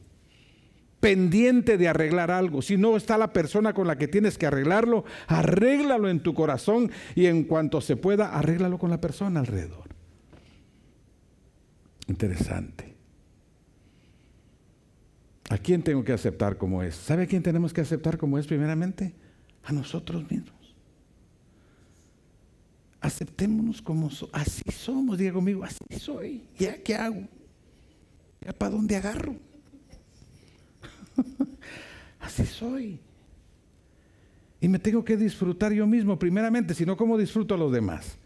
pendiente de arreglar algo. Si no está la persona con la que tienes que arreglarlo, arréglalo en tu corazón y en cuanto se pueda, arréglalo con la persona alrededor. Interesante. ¿A quién tengo que aceptar como es? ¿Sabe a quién tenemos que aceptar como es primeramente? A nosotros mismos aceptémonos como así somos, Diego conmigo, así soy, ya qué hago, ya para dónde agarro, así soy. Y me tengo que disfrutar yo mismo primeramente, sino cómo disfruto a los demás.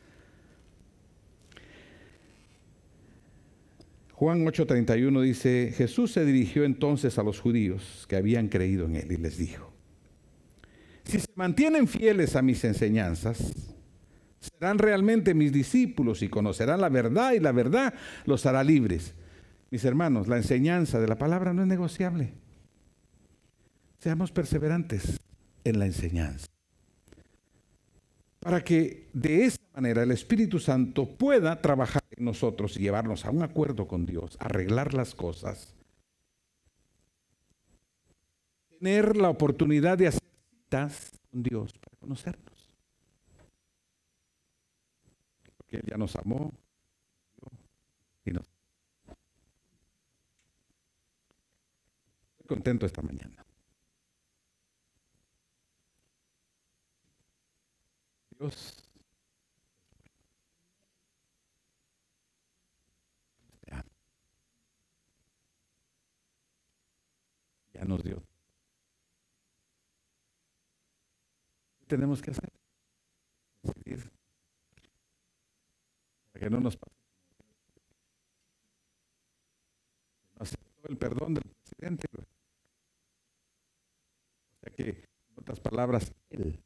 Juan 8:31 dice, Jesús se dirigió entonces a los judíos que habían creído en él y les dijo, si se mantienen fieles a mis enseñanzas, serán realmente mis discípulos y conocerán la verdad y la verdad los hará libres. Mis hermanos, la enseñanza de la palabra no es negociable. Seamos perseverantes en la enseñanza. Para que de esa manera el Espíritu Santo pueda trabajar en nosotros y llevarnos a un acuerdo con Dios, arreglar las cosas. Tener la oportunidad de hacer citas con Dios para conocer. que Él ya nos amó y nos... Estoy contento esta mañana. Dios. Ya, nos dio. ¿Qué tenemos que hacer? que no nos pase. Aceptó el perdón del presidente. O sea que, en otras palabras, él.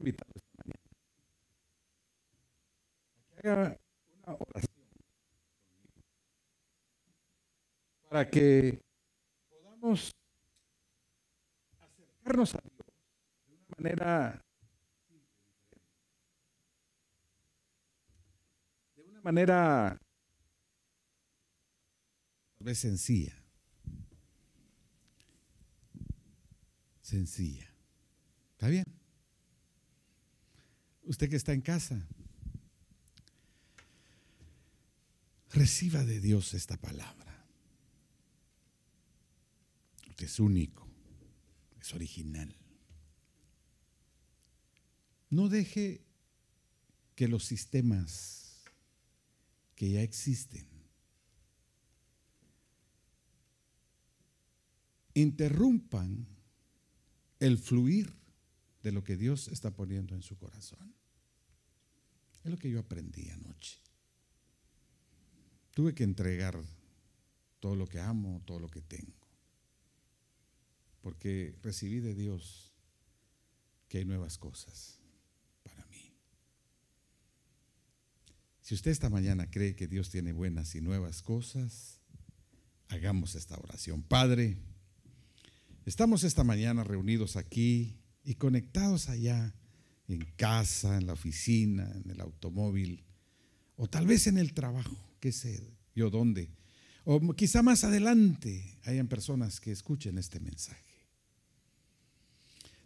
invitado esta mañana. Que haga una oración para que podamos de una manera de una manera sencilla. Sencilla. ¿Está bien? Usted que está en casa, reciba de Dios esta palabra. Usted es único es original. No deje que los sistemas que ya existen interrumpan el fluir de lo que Dios está poniendo en su corazón. Es lo que yo aprendí anoche. Tuve que entregar todo lo que amo, todo lo que tengo porque recibí de Dios que hay nuevas cosas para mí. Si usted esta mañana cree que Dios tiene buenas y nuevas cosas, hagamos esta oración. Padre, estamos esta mañana reunidos aquí y conectados allá, en casa, en la oficina, en el automóvil, o tal vez en el trabajo, qué sé yo dónde, o quizá más adelante hayan personas que escuchen este mensaje.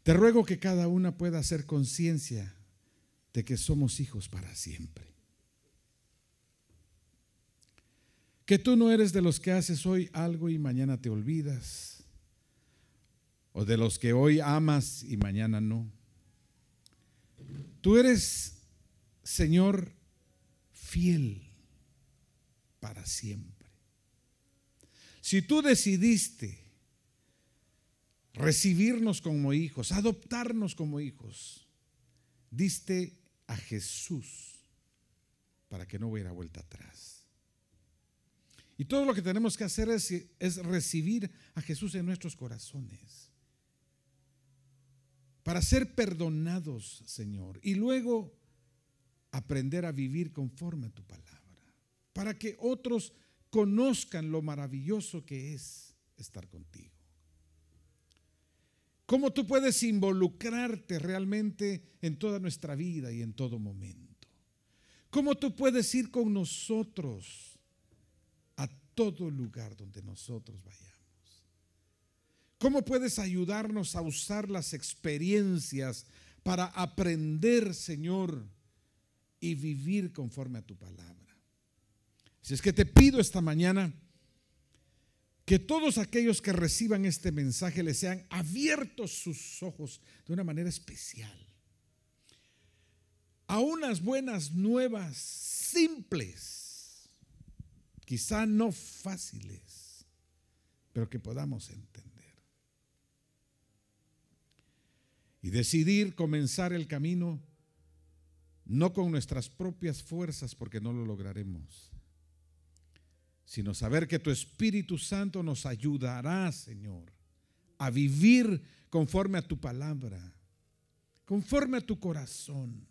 Te ruego que cada una pueda hacer conciencia de que somos hijos para siempre. Que tú no eres de los que haces hoy algo y mañana te olvidas, o de los que hoy amas y mañana no. Tú eres, Señor, fiel para siempre. Si tú decidiste recibirnos como hijos, adoptarnos como hijos. Diste a Jesús para que no hubiera vuelta atrás. Y todo lo que tenemos que hacer es, es recibir a Jesús en nuestros corazones para ser perdonados, Señor, y luego aprender a vivir conforme a tu palabra, para que otros conozcan lo maravilloso que es estar contigo cómo tú puedes involucrarte realmente en toda nuestra vida y en todo momento. Cómo tú puedes ir con nosotros a todo lugar donde nosotros vayamos. ¿Cómo puedes ayudarnos a usar las experiencias para aprender, Señor, y vivir conforme a tu palabra? Si es que te pido esta mañana que todos aquellos que reciban este mensaje les sean abiertos sus ojos de una manera especial a unas buenas nuevas simples, quizá no fáciles, pero que podamos entender. Y decidir comenzar el camino no con nuestras propias fuerzas, porque no lo lograremos, sino saber que tu Espíritu Santo nos ayudará, Señor, a vivir conforme a tu palabra, conforme a tu corazón.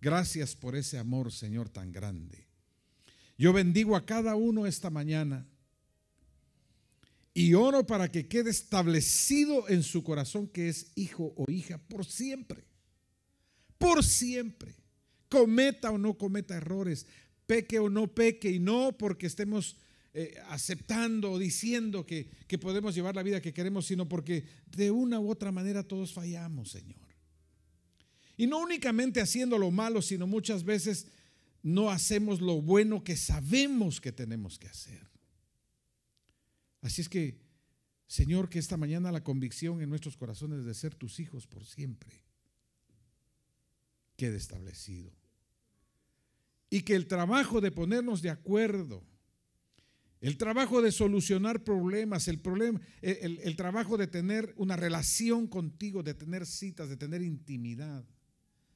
Gracias por ese amor, Señor, tan grande. Yo bendigo a cada uno esta mañana y oro para que quede establecido en su corazón que es hijo o hija por siempre, por siempre. Cometa o no cometa errores, peque o no peque, y no porque estemos eh, aceptando o diciendo que, que podemos llevar la vida que queremos, sino porque de una u otra manera todos fallamos, Señor. Y no únicamente haciendo lo malo, sino muchas veces no hacemos lo bueno que sabemos que tenemos que hacer. Así es que, Señor, que esta mañana la convicción en nuestros corazones de ser tus hijos por siempre quede establecido y que el trabajo de ponernos de acuerdo, el trabajo de solucionar problemas, el, problema, el, trabajo de tener una relación contigo, de tener citas, de tener intimidad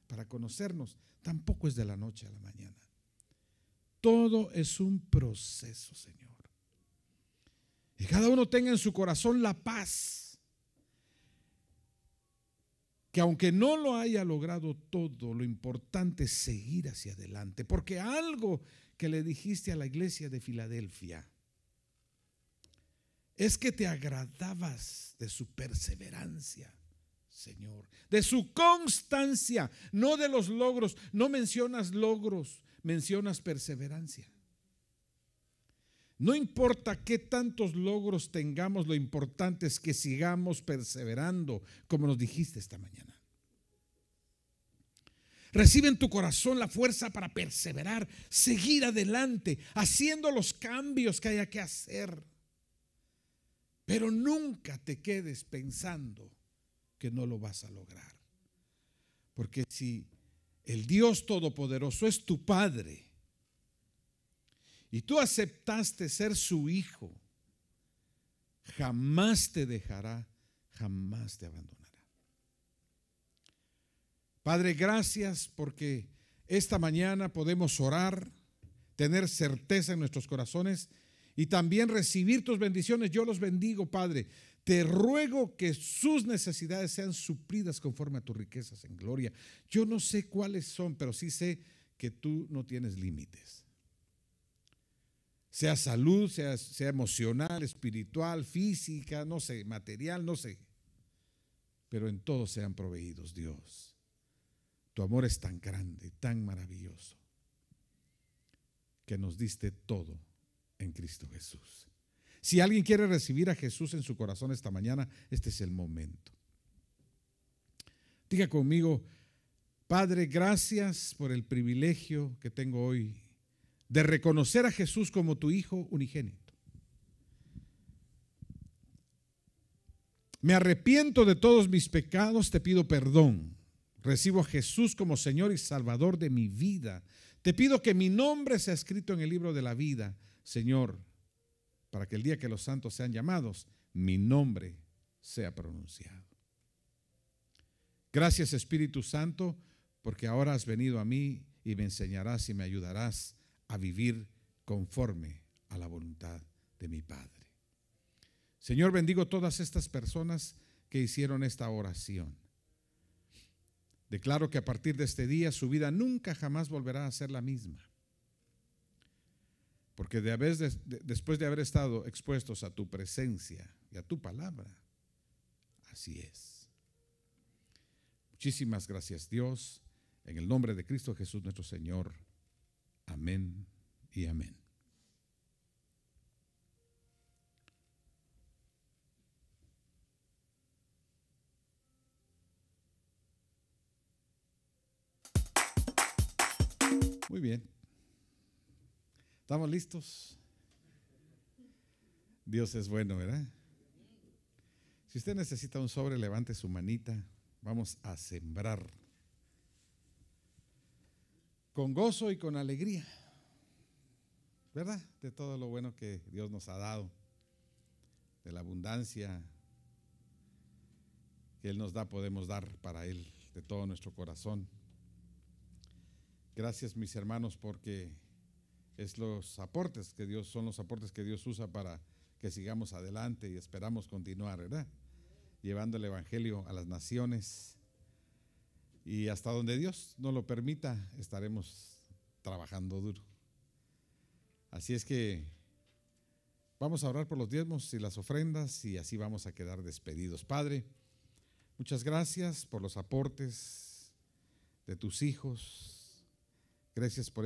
para conocernos, tampoco es de la noche a la mañana. Todo es un proceso, Señor. Y cada uno tenga en su corazón la paz que aunque no lo haya logrado todo, lo importante es seguir hacia adelante, porque algo que le dijiste a la iglesia de Filadelfia es que te agradabas de su perseverancia. Señor, de su constancia, no de los logros. No mencionas logros, mencionas perseverancia. No importa qué tantos logros tengamos, lo importante es que sigamos perseverando, como nos dijiste esta mañana. Recibe en tu corazón la fuerza para perseverar, seguir adelante, haciendo los cambios que haya que hacer. Pero nunca te quedes pensando que no lo vas a lograr. Porque si el Dios Todopoderoso es tu Padre, y tú aceptaste ser su hijo, jamás te dejará, jamás te abandonará. Padre, gracias porque esta mañana podemos orar, tener certeza en nuestros corazones y también recibir tus bendiciones. Yo los bendigo, Padre. Te ruego que sus necesidades sean suplidas conforme a tus riquezas en gloria. Yo no sé cuáles son, pero sí sé que tú no tienes límites sea salud, sea, sea emocional, espiritual, física, no sé, material, no sé. Pero en todo sean proveídos, Dios. Tu amor es tan grande, tan maravilloso, que nos diste todo en Cristo Jesús. Si alguien quiere recibir a Jesús en su corazón esta mañana, este es el momento. Diga conmigo, Padre, gracias por el privilegio que tengo hoy de reconocer a Jesús como tu Hijo unigénito. Me arrepiento de todos mis pecados, te pido perdón. Recibo a Jesús como Señor y Salvador de mi vida. Te pido que mi nombre sea escrito en el libro de la vida, Señor, para que el día que los santos sean llamados, mi nombre sea pronunciado. Gracias Espíritu Santo, porque ahora has venido a mí y me enseñarás y me ayudarás a vivir conforme a la voluntad de mi Padre. Señor, bendigo todas estas personas que hicieron esta oración. Declaro que a partir de este día su vida nunca jamás volverá a ser la misma. Porque de después de haber estado expuestos a tu presencia y a tu palabra, así es. Muchísimas gracias Dios, en el nombre de Cristo Jesús nuestro Señor. Amén y amén. Muy bien. ¿Estamos listos? Dios es bueno, ¿verdad? Si usted necesita un sobre, levante su manita. Vamos a sembrar con gozo y con alegría, ¿verdad? De todo lo bueno que Dios nos ha dado, de la abundancia que Él nos da, podemos dar para Él de todo nuestro corazón. Gracias mis hermanos porque es los aportes que Dios son los aportes que Dios usa para que sigamos adelante y esperamos continuar, ¿verdad? Llevando el evangelio a las naciones y hasta donde Dios no lo permita, estaremos trabajando duro. Así es que vamos a orar por los diezmos y las ofrendas y así vamos a quedar despedidos. Padre, muchas gracias por los aportes de tus hijos. Gracias por